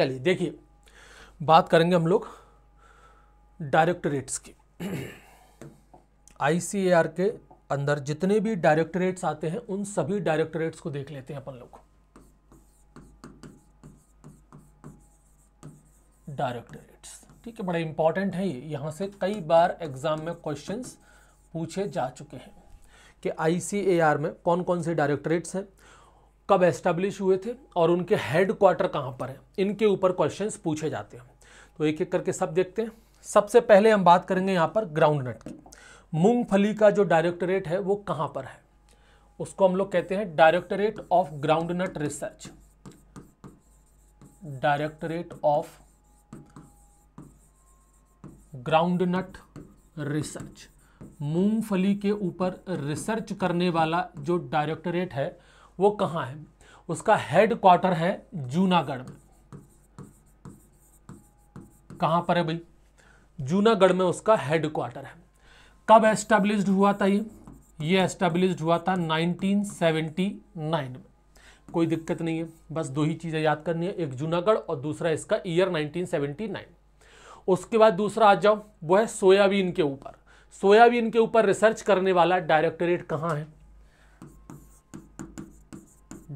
चलिए देखिए बात करेंगे हम लोग डायरेक्टरेट्स की आई के अंदर जितने भी डायरेक्टरेट्स आते हैं उन सभी डायरेक्टरेट्स को देख लेते हैं अपन लोग डायरेक्टरेट्स ठीक है बड़ा इंपॉर्टेंट है ये यहां से कई बार एग्जाम में क्वेश्चंस पूछे जा चुके हैं कि आईसीएआर में कौन कौन से डायरेक्टरेट्स हैं कब एस्टेब्लिश हुए थे और उनके हेड क्वार्टर कहाँ पर है इनके ऊपर क्वेश्चंस पूछे जाते हैं तो एक एक करके सब देखते हैं सबसे पहले हम बात करेंगे यहाँ पर ग्राउंड नट की मूंगफली का जो डायरेक्टरेट है वो कहाँ पर है उसको हम लोग कहते हैं directorate of groundnut research directorate of groundnut research मूंगफली के ऊपर रिसर्च करने वाला जो डायरेक्टरेट है वो कहां है उसका हेड क्वार्टर है जूनागढ़ में कहां पर है भाई जूनागढ़ में उसका हेड क्वार्टर है कब एस्टेब्लिश हुआ था ये ये एस्टेब्लिश हुआ था 1979 में कोई दिक्कत नहीं है बस दो ही चीज़ें याद करनी है एक जूनागढ़ और दूसरा इसका ईयर 1979 उसके बाद दूसरा आ जाओ वो है सोयाबीन के ऊपर सोयाबीन के ऊपर रिसर्च करने वाला डायरेक्टरेट कहां है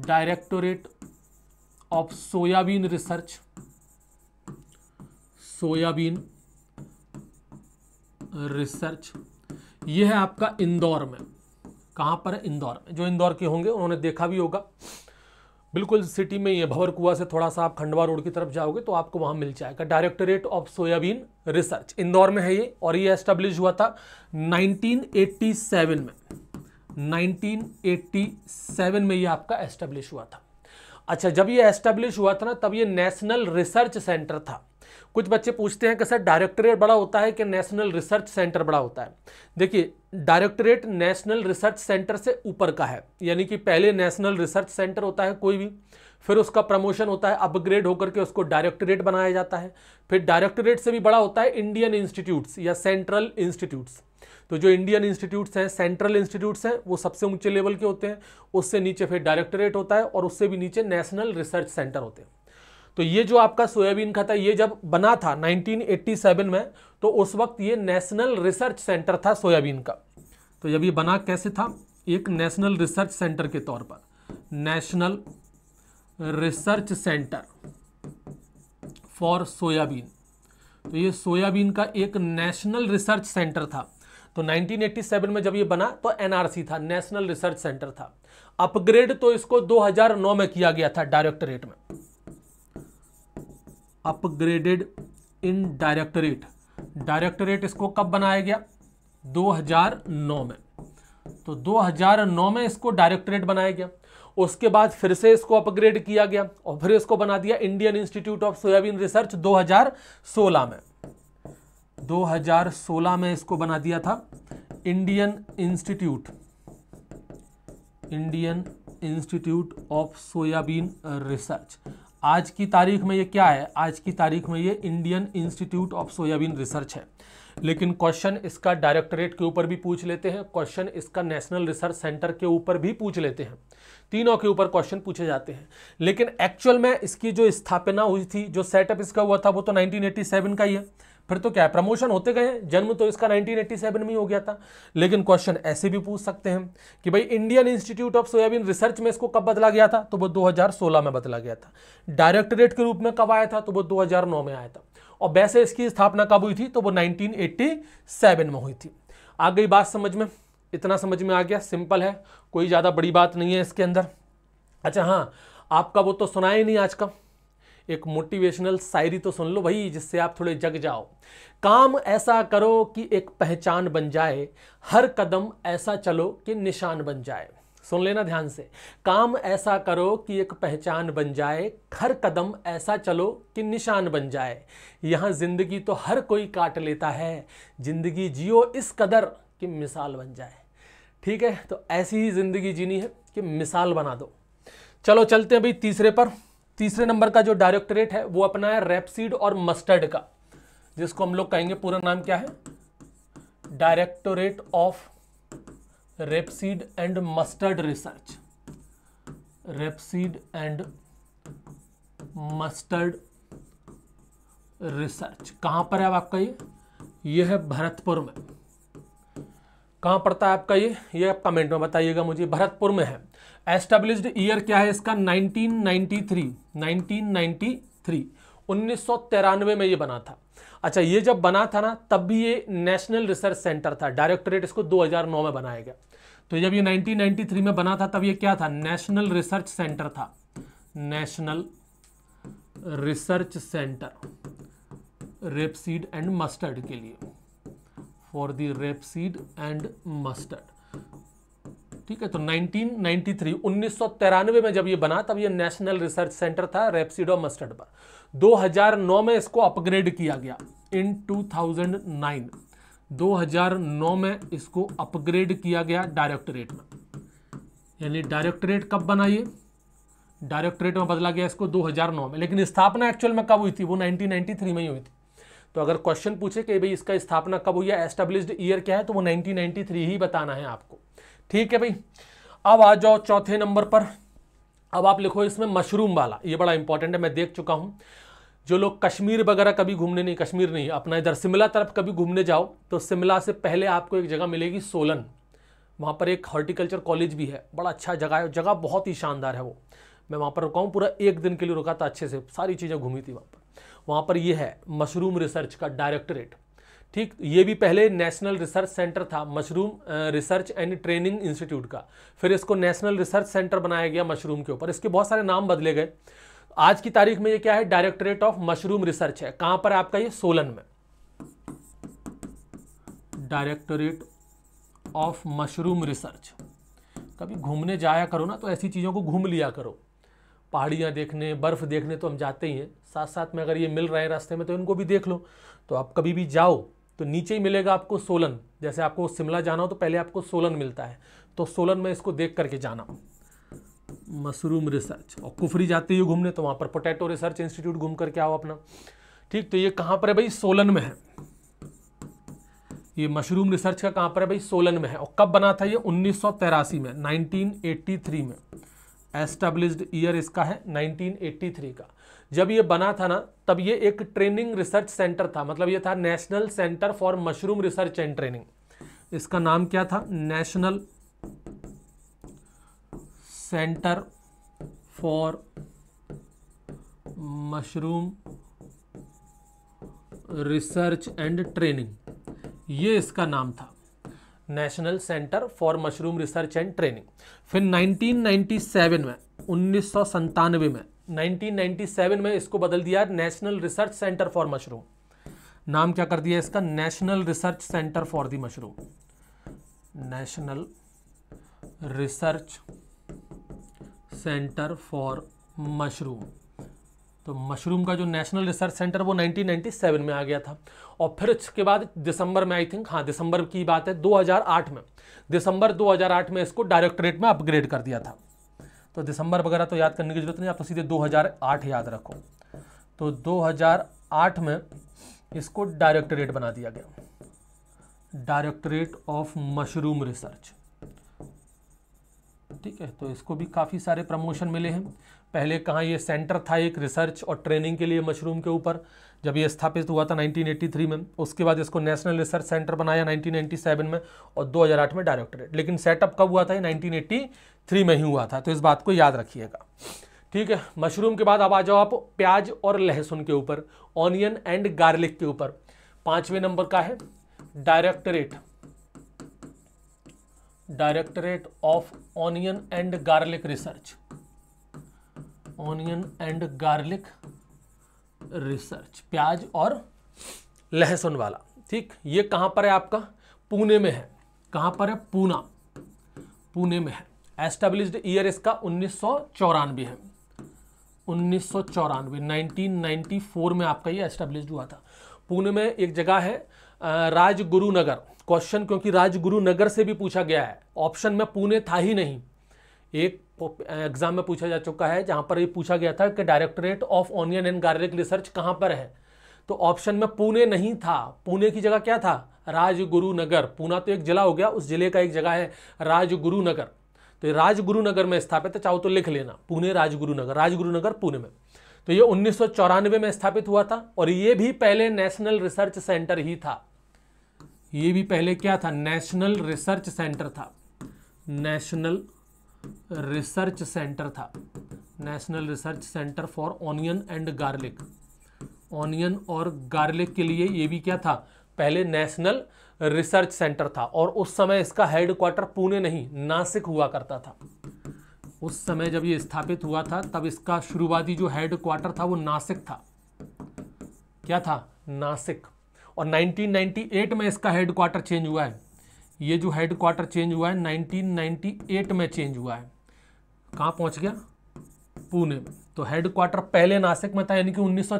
directorate of soybean research soybean research ये है आपका इंदौर में कहाँ पर है इंदौर में जो इंदौर के होंगे उन्होंने देखा भी होगा बिल्कुल सिटी में है भवर कुआ से थोड़ा सा आप खंडवा रोड की तरफ जाओगे तो आपको वहाँ मिल जाएगा directorate of soybean research Indore में है ये और ये एस्टेब्लिश हुआ था 1987 में 1987 में ये आपका एस्टेब्लिश हुआ था अच्छा जब ये एस्टेब्लिश हुआ था ना तब ये नेशनल रिसर्च सेंटर था कुछ बच्चे पूछते हैं कि सर डायरेक्टरेट बड़ा होता है कि नेशनल रिसर्च सेंटर बड़ा होता है देखिए डायरेक्टरेट नेशनल रिसर्च सेंटर से ऊपर का है यानी कि पहले नेशनल रिसर्च सेंटर होता है कोई भी फिर उसका प्रमोशन होता है अपग्रेड होकर के उसको डायरेक्टरेट बनाया जाता है फिर डायरेक्टरेट से भी बड़ा होता है इंडियन इंस्टीट्यूट्स या सेंट्रल इंस्टीट्यूट्स तो जो इंडियन इंस्टीट्यूट्स हैं सेंट्रल इंस्टीट्यूट्स हैं वो सबसे ऊंचे लेवल के होते हैं उससे नीचे फिर डायरेक्टरेट होता है और उससे भी नीचे नेशनल रिसर्च सेंटर होते हैं तो ये जो आपका सोयाबीन का था ये जब बना था 1987 में तो उस वक्त ये नेशनल रिसर्च सेंटर था सोयाबीन का तो जब ये बना कैसे था एक नेशनल रिसर्च सेंटर के तौर पर national research centre for soybean तो ये सोयाबीन का एक नेशनल रिसर्च सेंटर था तो 1987 में जब ये बना तो एनआरसी था नेशनल रिसर्च सेंटर था अपग्रेड तो इसको 2009 में किया गया था डायरेक्टरेट में अपग्रेडेड इन डायरेक्टरेट डायरेक्टरेट इसको कब बनाया गया 2009 में तो 2009 में इसको डायरेक्टरेट बनाया गया उसके बाद फिर से इसको अपग्रेड किया गया और फिर इसको बना दिया Indian institute of soybean research 2016 में 2016 में इसको बना दिया था Indian institute Indian institute of soybean research आज की तारीख में ये क्या है आज की तारीख में ये Indian institute of soybean research है लेकिन क्वेश्चन इसका डायरेक्टरेट के ऊपर भी पूछ लेते हैं क्वेश्चन इसका नेशनल रिसर्च सेंटर के ऊपर भी पूछ लेते हैं तीनों के ऊपर क्वेश्चन पूछे जाते हैं लेकिन एक्चुअल में इसकी जो स्थापना हुई थी जो सेटअप इसका हुआ था वो तो 1987 का ही है फिर तो क्या है प्रमोशन होते गए जन्म तो इसका 1987 में ही हो गया था लेकिन क्वेश्चन ऐसे भी पूछ सकते हैं कि भाई Indian institute of soybean research में इसको कब बदला गया था तो वो 2016 में बदला गया था डायरेक्टरेट के रूप में कब आया था तो वो 2009 में आया था और वैसे इसकी स्थापना कब हुई थी तो वो नाइनटीन में हुई थी आ गई बात समझ में इतना समझ में आ गया सिंपल है कोई ज़्यादा बड़ी बात नहीं है इसके अंदर अच्छा हाँ आपका वो तो सुना ही नहीं आज का एक मोटिवेशनल शायरी तो सुन लो भाई जिससे आप थोड़े जग जाओ काम ऐसा करो कि एक पहचान बन जाए हर कदम ऐसा चलो कि निशान बन जाए सुन लेना ध्यान से काम ऐसा करो कि एक पहचान बन जाए हर कदम ऐसा चलो कि निशान बन जाए यहाँ ज़िंदगी तो हर कोई काट लेता है ज़िंदगी जियो इस कदर कि मिसाल बन जाए ठीक है तो ऐसी ही ज़िंदगी जीनी है कि मिसाल बना दो चलो चलते हैं भाई तीसरे पर तीसरे नंबर का जो डायरेक्टरेट है वो अपना है रेपसीड और मस्टर्ड का जिसको हम लोग कहेंगे पूरा नाम क्या है directorate of rapeseed and mustard research rapeseed and mustard research कहां पर है आपका ये ये है भरतपुर में कहां पड़ता है आपका ये ये आप कमेंट में बताइएगा मुझे भरतपुर में है एस्टेब्लिश्ड ईयर क्या है इसका 1993 1993 उन्नीस में ये बना था अच्छा ये जब बना था ना तब भी ये नेशनल रिसर्च सेंटर था डायरेक्टोरेट इसको 2009 में बनाया गया तो जब ये 1993 में बना था तब ये क्या था नेशनल रिसर्च सेंटर था national research centre rapeseed and mustard के लिए for the rapeseed and mustard ठीक है तो 1993 1993 में जब ये बना तब ये नेशनल रिसर्च सेंटर था रेपसीडो मस्टर्ड पर 2009 में इसको अपग्रेड किया गया इन 2009 2009 में इसको अपग्रेड किया गया डायरेक्टरेट में यानी डायरेक्टरेट कब बना ये डायरेक्टरेट में बदला गया इसको 2009 में लेकिन स्थापना एक्चुअल में कब हुई थी वो 1993 में ही हुई थी तो अगर क्वेश्चन पूछे कि भाई इसका स्थापना कब हुई है एस्टेब्लिश्ड ईयर क्या है तो वो 1993 ही बताना है आपको ठीक है भाई अब आ जाओ चौथे नंबर पर अब आप लिखो इसमें मशरूम वाला ये बड़ा इंपॉर्टेंट है मैं देख चुका हूँ जो लोग कश्मीर वगैरह कभी घूमने नहीं कश्मीर नहीं अपना इधर शिमला तरफ कभी घूमने जाओ तो शिमला से पहले आपको एक जगह मिलेगी सोलन वहाँ पर एक हॉर्टिकल्चर कॉलेज भी है बड़ा अच्छा जगह है जगह बहुत ही शानदार है वो मैं वहाँ पर रुका हूँ पूरा एक दिन के लिए रुका था अच्छे से सारी चीज़ें घूमी थी वहाँ पर वहाँ पर यह है मशरूम रिसर्च का डायरेक्टरेट ठीक ये भी पहले नेशनल रिसर्च सेंटर था mushroom research and training institute का फिर इसको नेशनल रिसर्च सेंटर बनाया गया मशरूम के ऊपर इसके बहुत सारे नाम बदले गए आज की तारीख में ये क्या है डायरेक्टरेट ऑफ मशरूम रिसर्च है कहां पर आपका ये सोलन में डायरेक्टोरेट ऑफ मशरूम रिसर्च कभी घूमने जाया करो ना तो ऐसी चीज़ों को घूम लिया करो पहाड़ियाँ देखने बर्फ़ देखने तो हम जाते ही हैं साथ साथ में अगर ये मिल रहे हैं रास्ते में तो इनको भी देख लो तो आप कभी भी जाओ तो नीचे ही मिलेगा आपको सोलन जैसे आपको शिमला जाना हो तो पहले आपको सोलन मिलता है तो सोलन में इसको देख करके जाना मशरूम रिसर्च और कुफरी जाते हो घूमने तो वहाँ पर पोटैटो रिसर्च इंस्टीट्यूट घूम करके आओ अपना ठीक तो ये कहाँ पर है भाई सोलन में है ये मशरूम रिसर्च का कहाँ पर है भाई सोलन में है और कब बना था ये उन्नीस में 1983 में एस्टेब्लिश्ड ईयर इसका है 1983 का जब ये बना था ना तब ये एक ट्रेनिंग रिसर्च सेंटर था मतलब ये था national centre for mushroom research and training इसका नाम क्या था national centre for mushroom research and training ये इसका नाम था national centre for mushroom research and training फिर 1997 में उन्नीस में 1997 में इसको बदल दिया national research centre for mushroom नाम क्या कर दिया इसका national research centre for the mushroom national research centre for mushroom तो मशरूम का जो नेशनल रिसर्च सेंटर वो 1997 में आ गया था और फिर इसके बाद दिसंबर में आई थिंक हाँ दिसंबर की बात है 2008 में दिसंबर 2008 में इसको डायरेक्टरेट में अपग्रेड कर दिया था तो दिसंबर वगैरह तो याद करने की ज़रूरत नहीं आप तो सीधे 2008 याद रखो तो 2008 में इसको डायरेक्टरेट बना दिया गया डायरेक्टरेट ऑफ मशरूम रिसर्च ठीक है तो इसको भी काफ़ी सारे प्रमोशन मिले हैं पहले कहाँ ये सेंटर था एक रिसर्च और ट्रेनिंग के लिए मशरूम के ऊपर जब ये स्थापित हुआ था 1983 में उसके बाद इसको नेशनल रिसर्च सेंटर बनाया 1997 में और 2008 में डायरेक्टरेट लेकिन सेटअप कब हुआ था ये थ्री में ही हुआ था तो इस बात को याद रखिएगा ठीक है मशरूम के बाद अब आ जाओ आप प्याज और लहसुन के ऊपर ऑनियन एंड गार्लिक के ऊपर पांचवें नंबर का है directorate directorate of onion and garlic research onion and garlic research प्याज और लहसुन वाला ठीक ये कहां पर है आपका पुणे में है कहां पर है पूना पुणे में है एस्टेब्लिश्ड ईयर इसका उन्नीस है उन्नीस सौ 1994 में आपका ये एस्टेब्लिश हुआ था पुणे में एक जगह है राजगुरु नगर क्वेश्चन क्योंकि राजगुरु नगर से भी पूछा गया है ऑप्शन में पुणे था ही नहीं एक एग्जाम में पूछा जा चुका है जहां पर ये पूछा गया था कि directorate of onion and garlic research कहां पर है तो ऑप्शन में पुणे नहीं था पुणे की जगह क्या था राजगुरु नगर पूना तो एक जिला हो गया उस जिले का एक जगह है राजगुरु नगर तो ये राजगुरुनगर में स्थापित है चाहो तो लिख लेना पुणे राजगुरुनगर राजगुरुनगर पुणे में तो ये उन्नीस में स्थापित हुआ था और ये भी पहले नेशनल रिसर्च सेंटर ही था ये भी पहले क्या था नेशनल रिसर्च सेंटर था नेशनल रिसर्च सेंटर था national research centre for onion and garlic onion और गार्लिक के लिए ये भी क्या था पहले नेशनल रिसर्च सेंटर था और उस समय इसका हेडक्वार्टर पुणे नहीं नासिक हुआ करता था उस समय जब ये स्थापित हुआ था तब इसका शुरुआती जो हेडक्वार्टर था वो नासिक था क्या था नासिक और 1998 में इसका हेडक्वार्टर चेंज हुआ है ये जो हेडक्वार्टर चेंज हुआ है 1998 में चेंज हुआ है कहाँ पहुँच गया पुणे में तो हेडक्वार्टर पहले नासिक में था यानी कि उन्नीस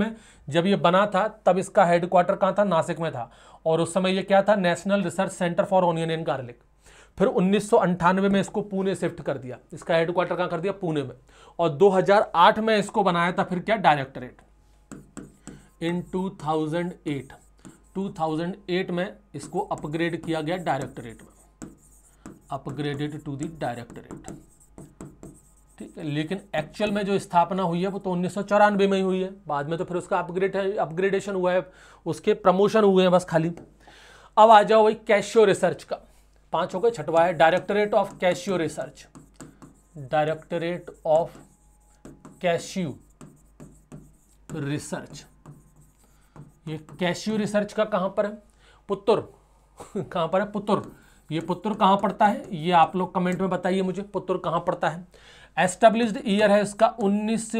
में जब ये बना था तब इसका हेडक्वार्टर कहाँ था नासिक में था और उस समय ये क्या था national research centre for onion and garlic फिर उन्नीस में इसको पुणे शिफ्ट कर दिया इसका हेडक्वार्टर कहाँ कर दिया पुणे में और 2008 में इसको बनाया था फिर क्या डायरेक्टरेट इन 2008 2008 में इसको अपग्रेड किया गया डायरेक्टरेट में अपग्रेडेड टू द डायरेक्टरेट ठीक है लेकिन एक्चुअल में जो स्थापना हुई है वो तो उन्नीस में ही हुई है बाद में तो फिर उसका अपग्रेड अपग्रेडेशन हुआ है उसके प्रमोशन हुए हैं बस खाली अब आ जाओ भाई कैशियो रिसर्च का पांच हो गए छठवा है directorate of cashew research directorate of cashew research ये कैशियो रिसर्च का कहां पर है पुत्र कहां पर है पुत्र ये पुत्र कहां पड़ता है ये आप लोग कमेंट में बताइए मुझे पुत्र कहां पड़ता है एस्टेब्लिश्ड ईयर है इसका उन्नीस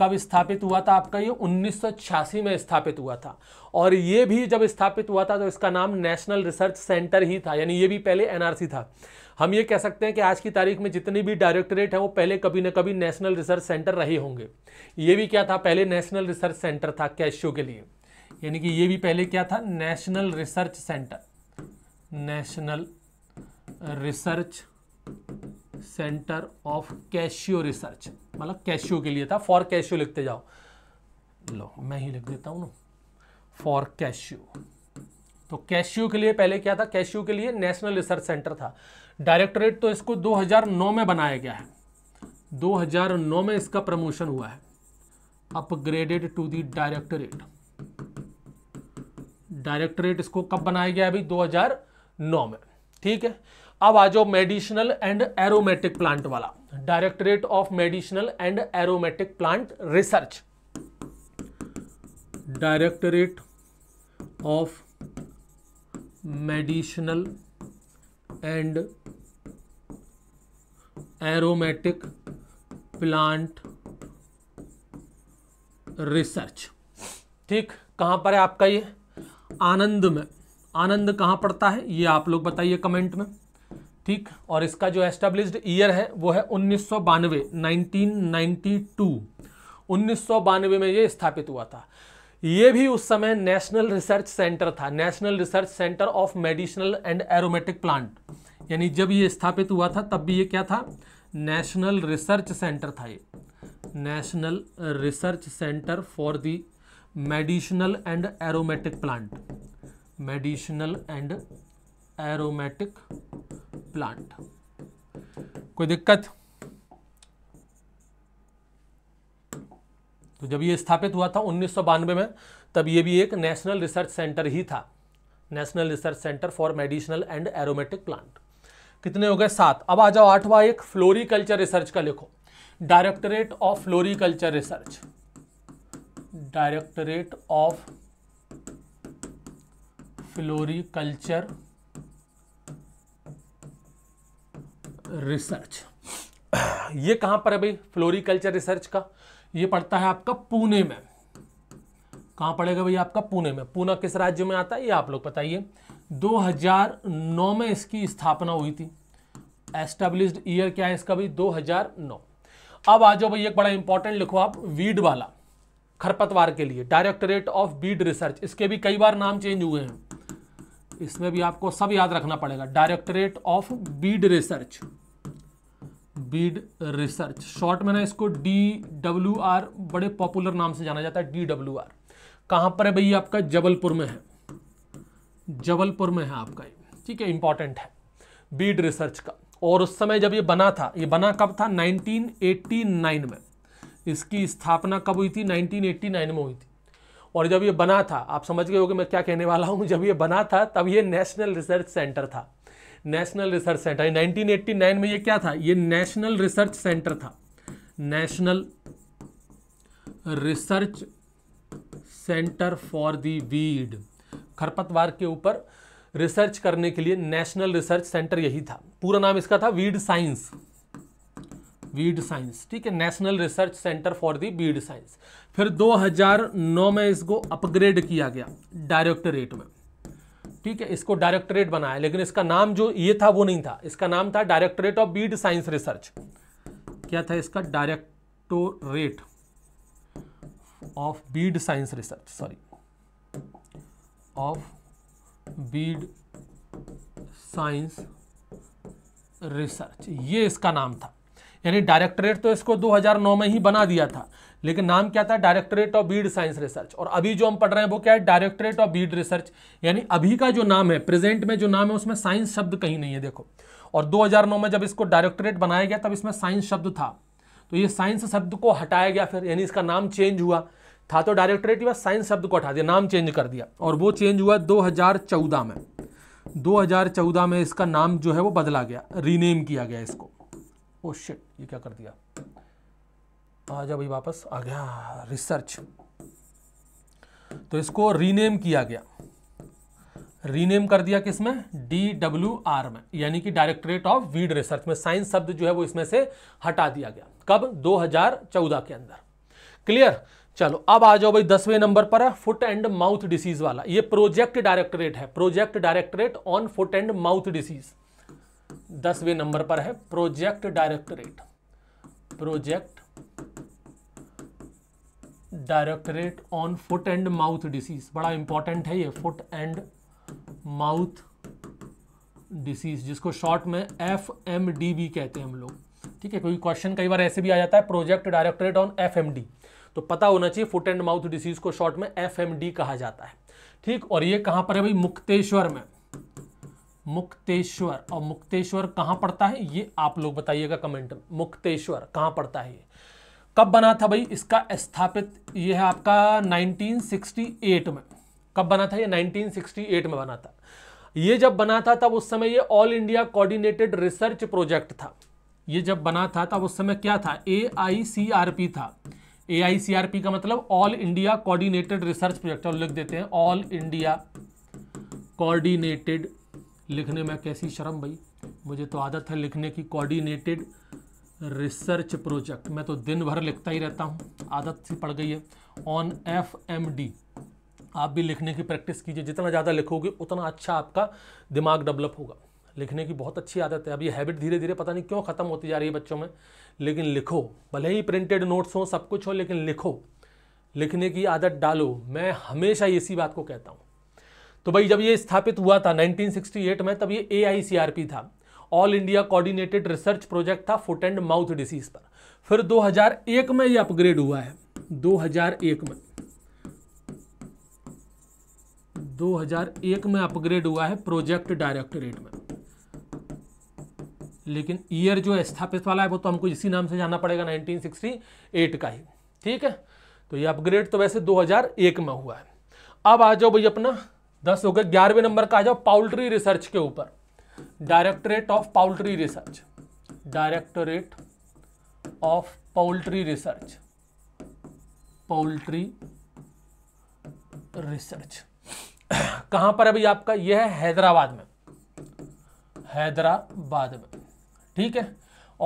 कब स्थापित हुआ था आपका ये 1986 में स्थापित हुआ था और ये भी जब स्थापित हुआ था तो इसका नाम नेशनल रिसर्च सेंटर ही था यानी ये भी पहले एनआरसी था हम ये कह सकते हैं कि आज की तारीख में जितनी भी डायरेक्टरेट हैं वो पहले कभी ना कभी नेशनल रिसर्च सेंटर रहे होंगे ये भी क्या था पहले नेशनल रिसर्च सेंटर था कैशियो के लिए यानी कि ये भी पहले क्या था national research centre national research centre of cashew research मतलब कैशियो के लिए था फॉर कैशियो लिखते जाओ लो मैं ही लिख देता हूं ना फॉर कैशियो तो कैशियो के लिए पहले क्या था कैशियो के लिए नेशनल रिसर्च सेंटर था डायरेक्टोरेट तो इसको 2009 में बनाया गया है 2009 में इसका प्रमोशन हुआ है upgraded to the directorate directorate इसको कब बनाया गया अभी 2009 में ठीक है अब आ जाओ मेडिसिनल एंड एरोमेटिक प्लांट वाला directorate of medicinal and aromatic plant research directorate of medicinal and aromatic plant research ठीक कहां पर है आपका ये आनंद में आनंद कहां पड़ता है ये आप लोग बताइए कमेंट में ठीक और इसका जो एस्टेब्लिश्ड ईयर है वो है उन्नीस सौ बानवे नाइनटीन में ये स्थापित हुआ था ये भी उस समय नेशनल रिसर्च सेंटर था national research centre of medicinal and aromatic plant यानी जब ये स्थापित हुआ था तब भी ये क्या था नेशनल रिसर्च सेंटर था ये national research centre for the medicinal and aromatic plant medicinal and aromatic plant कोई दिक्कत तो जब ये स्थापित हुआ था उन्नीस में तब ये भी एक नेशनल रिसर्च सेंटर ही था national research centre for medicinal and aromatic plant कितने हो गए सात अब आ जाओ आठवा एक फ्लोरिकल्चर रिसर्च का लिखो directorate of floriculture research directorate of floriculture research ये कहां पर है भाई फ्लोरिकल्चर रिसर्च का ये पड़ता है आपका पुणे में कहां पड़ेगा भाई आपका पुणे में पुणे किस राज्य में आता है ये आप लोग बताइए 2009 में इसकी स्थापना हुई थी एस्टेब्लिश्ड ईयर क्या है इसका भाई 2009 अब आ जाओ भाई एक बड़ा इंपॉर्टेंट लिखो आप वीड वाला खरपतवार के लिए डायरेक्टरेट ऑफ बीड रिसर्च इसके भी कई बार नाम चेंज हुए हैं इसमें भी आपको सब याद रखना पड़ेगा directorate of weed research weed research short में ना इसको डी डब्ल्यू आर बड़े पॉपुलर नाम से जाना जाता है डी डब्ल्यू आर कहाँ पर है भैया आपका जबलपुर में है जबलपुर में है आपका ये ठीक है इंपॉर्टेंट है बीड रिसर्च का और उस समय जब ये बना था ये बना कब था 1989 में इसकी स्थापना कब हुई थी 1989 में हुई थी और जब ये बना था आप समझ गए हो कि मैं क्या कहने वाला हूँ जब ये बना था तब ये नेशनल रिसर्च सेंटर था नेशनल रिसर्च सेंटर 1989 में ये क्या था ये नेशनल रिसर्च सेंटर था national research centre for the weed खरपतवार के ऊपर रिसर्च करने के लिए नेशनल रिसर्च सेंटर यही था पूरा नाम इसका था वीड साइंस वीड साइंस ठीक है national research centre for the weed science फिर 2009 में इसको अपग्रेड किया गया डायरेक्टरेट में ठीक है इसको डायरेक्टरेट बनाया लेकिन इसका नाम जो ये था वो नहीं था इसका नाम था directorate of weed science research क्या था इसका directorate of weed science research sorry of weed science research ये इसका नाम था यानी डायरेक्टरेट तो इसको 2009 में ही बना दिया था लेकिन नाम क्या था directorate of weed science research और अभी जो हम पढ़ रहे हैं वो क्या है डायरेक्टरेट ऑफ बीड रिसर्च यानी अभी का जो नाम है प्रेजेंट में जो नाम है उसमें साइंस शब्द कहीं नहीं है देखो और 2009 में जब इसको डायरेक्टरेट बनाया गया तब इसमें साइंस शब्द था तो ये साइंस शब्द को हटाया गया फिर यानी इसका नाम चेंज हुआ था तो डायरेक्टरेट या साइंस शब्द को हटा दिया नाम चेंज कर दिया और वो चेंज हुआ दो में दो में इसका नाम जो है वो बदला गया रीनेम किया गया इसको ओ oh शिट ये क्या कर दिया आ जा भाई वापस आ गया रिसर्च तो इसको रीनेम किया गया रीनेम कर दिया किसमें डी डब्ल्यू आर में यानी कि डायरेक्टरेट ऑफ वीड रिसर्च में साइंस शब्द जो है वो इसमें से हटा दिया गया कब 2014 के अंदर क्लियर चलो अब आ जाओ भाई दसवें नंबर पर है फुट एंड माउथ डिसीज वाला ये प्रोजेक्ट डायरेक्टरेट है project directorate on foot and mouth disease दसवें नंबर पर है project directorate project directorate on foot and mouth disease बड़ा इंपॉर्टेंट है ये फुट एंड माउथ डिसीज जिसको शॉर्ट में एफ एम डी भी कहते हैं हम लोग ठीक है कोई क्वेश्चन कई बार ऐसे भी आ जाता है project directorate on F M D तो पता होना चाहिए फुट एंड माउथ डिसीज को शॉर्ट में एफ एम डी कहा जाता है ठीक और ये कहां पर है भाई मुक्तेश्वर में मुक्तेश्वर और मुक्तेश्वर कहां पड़ता है ये आप लोग बताइएगा कमेंट में मुक्तेश्वर कहां पड़ता है ये कब बना था भाई इसका स्थापित ये है आपका 1968 में कब बना था ये 1968 में बना था ये जब बना था तब उस समय ये all India coordinated research project था ये जब बना था तब उस समय क्या था ए था ए का मतलब all India coordinated research project और लिख देते हैं ऑल इंडिया कोऑर्डिनेटेड लिखने में कैसी शर्म भाई मुझे तो आदत है लिखने की कोऑर्डिनेटेड रिसर्च प्रोजेक्ट मैं तो दिन भर लिखता ही रहता हूँ आदत सी पड़ गई है ऑन एफ एम डी आप भी लिखने की प्रैक्टिस कीजिए जितना ज़्यादा लिखोगे उतना अच्छा आपका दिमाग डेवलप होगा लिखने की बहुत अच्छी आदत है अब ये हैबिट धीरे धीरे पता नहीं क्यों ख़त्म होती जा रही है बच्चों में लेकिन लिखो भले ही प्रिंटेड नोट्स हो सब कुछ हो लेकिन लिखो लिखने की आदत डालो मैं हमेशा इसी बात को कहता हूँ तो भाई जब ये स्थापित हुआ था 1968 में तब ये ए था all India coordinated research project था फुट एंड माउथ डिसीज पर फिर 2001 में ये अपग्रेड हुआ है 2001 में 2001 में अपग्रेड हुआ है प्रोजेक्ट डायरेक्टरेट में लेकिन ईयर जो स्थापित वाला है वो तो हमको इसी नाम से जाना पड़ेगा 1968 का ही ठीक है तो ये अपग्रेड तो वैसे 2001 में हुआ है अब आ जाओ भाई अपना दस हो गया ग्यारहवें नंबर का आ जाओ पाउल्ट्री रिसर्च के ऊपर directorate of poultry research directorate of poultry research poultry research कहां पर अभी आपका यह है हैदराबाद में हैदराबाद में ठीक है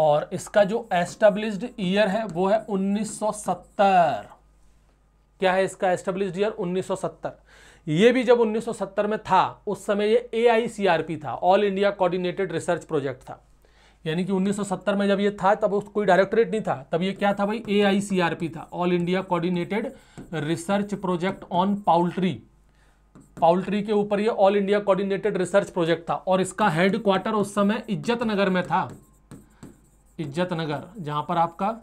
और इसका जो एस्टेब्लिश्ड ईयर है वो है 1970 क्या है इसका एस्टेब्लिश्ड ईयर ये भी जब 1970 में था उस समय ये ए था all India coordinated research project था यानी कि 1970 में जब ये था तब कोई डायरेक्टरेट नहीं था तब ये क्या था भाई ए था all India coordinated research project on poultry poultry के ऊपर ये all India coordinated research project था और इसका हेडक्वार्टर उस समय इज्जत नगर में था इज्जत नगर जहां पर आपका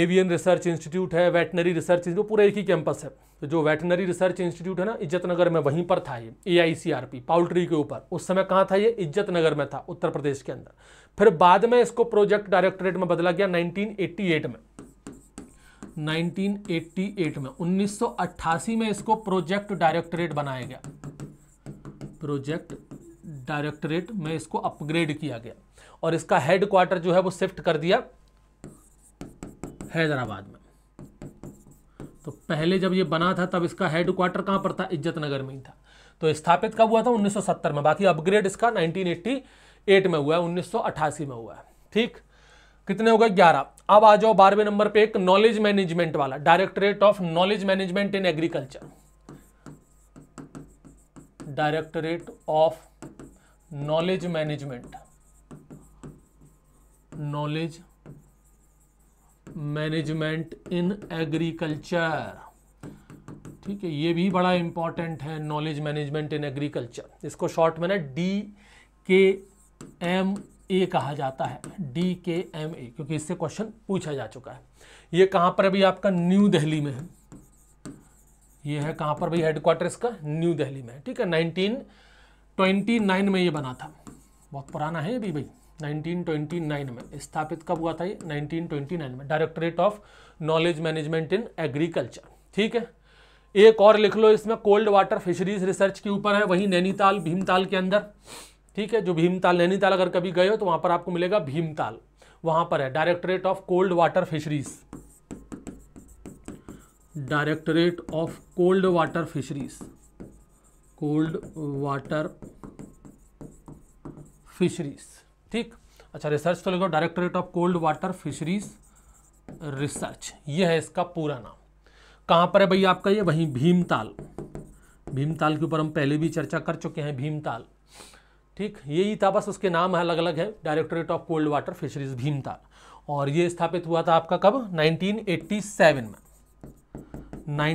एवियन रिसर्च इंस्टीट्यूट है वेटनरी रिसर्च इंस्टीट्यूट पूरा एक ही कैंपस है तो जो वेटनरी रिसर्च इंस्टीट्यूट है ना इज्जत नगर में वहीं पर था ये ए पाउल्ट्री के ऊपर उस समय कहाँ था ये इज्जत नगर में था उत्तर प्रदेश के अंदर फिर बाद में इसको प्रोजेक्ट डायरेक्टोरेट में बदला गया 1988 में 1988 में 1988 में इसको प्रोजेक्ट डायरेक्टोरेट बनाया गया प्रोजेक्ट डायरेक्टोरेट में इसको अपग्रेड किया गया और इसका हेडक्वार्टर जो है वो शिफ्ट कर दिया हैदराबाद में तो पहले जब ये बना था तब इसका हेड क्वार्टर पर था इज्जत नगर में ही था तो स्थापित कब हुआ था 1970 में बाकी अपग्रेड इसका 1988 में हुआ है 1988 में हुआ है ठीक कितने हो गए ग्यारह अब आ जाओ बारहवें नंबर पे एक नॉलेज मैनेजमेंट वाला directorate of knowledge management in agriculture directorate of knowledge management knowledge management in agriculture ठीक है ये भी बड़ा इंपॉर्टेंट है नॉलेज मैनेजमेंट इन एग्रीकल्चर इसको शॉर्ट में ना डी के एम ए कहा जाता है डी के एम ए क्योंकि इससे क्वेश्चन पूछा जा चुका है ये कहां पर अभी आपका न्यू दिल्ली में है ये है कहां पर भाई हेडक्वार्टर इसका न्यू दिल्ली में ठीक है नाइनटीन ट्वेंटी नाइन में ये बना था बहुत पुराना है ये भी भाई 1929 में स्थापित कब हुआ था ये 1929 में directorate of knowledge management in agriculture ठीक है एक और लिख लो इसमें कोल्ड वाटर फिशरीज रिसर्च के ऊपर है वही नैनीताल भीमताल के अंदर ठीक है जो भीमताल नैनीताल अगर कभी गए हो तो वहां पर आपको मिलेगा भीमताल वहां पर है directorate of cold water fisheries directorate of cold water fisheries cold water fisheries ठीक अच्छा रिसर्च तो लिखो directorate of cold water fisheries research ये है इसका पूरा नाम कहाँ पर है भाई आपका ये वहीं भीमताल भीमताल के ऊपर हम पहले भी चर्चा कर चुके हैं भीमताल ठीक यही था बस उसके नाम अलग अलग है directorate of cold water fisheries Bhimtal और ये स्थापित हुआ था आपका कब 1987 में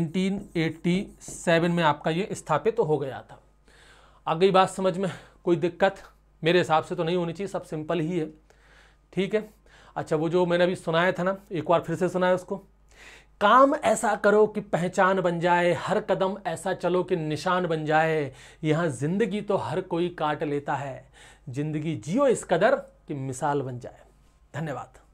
1987 में आपका ये स्थापित तो हो गया था अगली बात समझ में कोई दिक्कत मेरे हिसाब से तो नहीं होनी चाहिए सब सिंपल ही है ठीक है अच्छा वो जो मैंने अभी सुनाया था ना एक बार फिर से सुनाया उसको काम ऐसा करो कि पहचान बन जाए हर कदम ऐसा चलो कि निशान बन जाए यहाँ ज़िंदगी तो हर कोई काट लेता है ज़िंदगी जियो इस कदर कि मिसाल बन जाए धन्यवाद